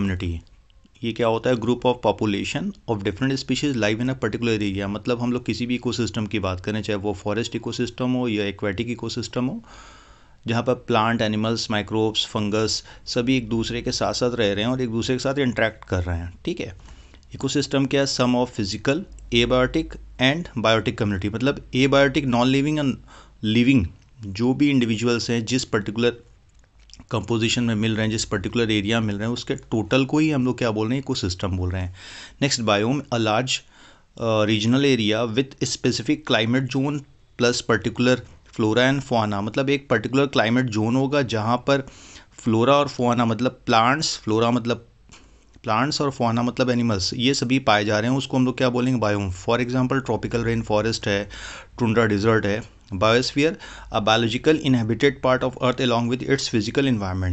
Community ये क्या होता है group of population of different species live in a particular area मतलब हम लोग किसी भी इकोसिस्टम की बात करें चाहे वो फॉरेस्ट इकोसिस्टम हो या एक्वेटिक इकोसिस्टम हो जहाँ पर प्लांट एनिमल्स माइक्रोब्स फंगस सभी एक दूसरे के साथ साथ रह रहे हैं और एक दूसरे के साथ इंट्रैक्ट कर रहे हैं ठीक है इकोसिस्टम क्या है sum of physical abiotic and biotic community मतलब abiotic non living and living जो भी इंडिविजुअल्स हैं जिस पर्टिकुलर कंपोजिशन में मिल रहे हैं जिस पर्टिकुलर एरिया में मिल रहे हैं उसके टोटल को ही हम लोग क्या बोल रहे हैं इको सिस्टम बोल रहे हैं next biome a large regional area with specific climate zone plus particular flora and fauna मतलब एक पर्टिकुलर क्लाइमेट जोन होगा जहाँ पर फ्लोरा और फोना मतलब प्लांट्स फ्लोरा मतलब प्लांट्स और फोना मतलब एनिमल्स ये सभी पाए जा रहे हैं उसको हम लोग क्या बोलेंगे biome for example tropical rain forest है टुंड्रा डिजर्ट है Biosphere, a biological inhabited part of Earth along with its physical environment.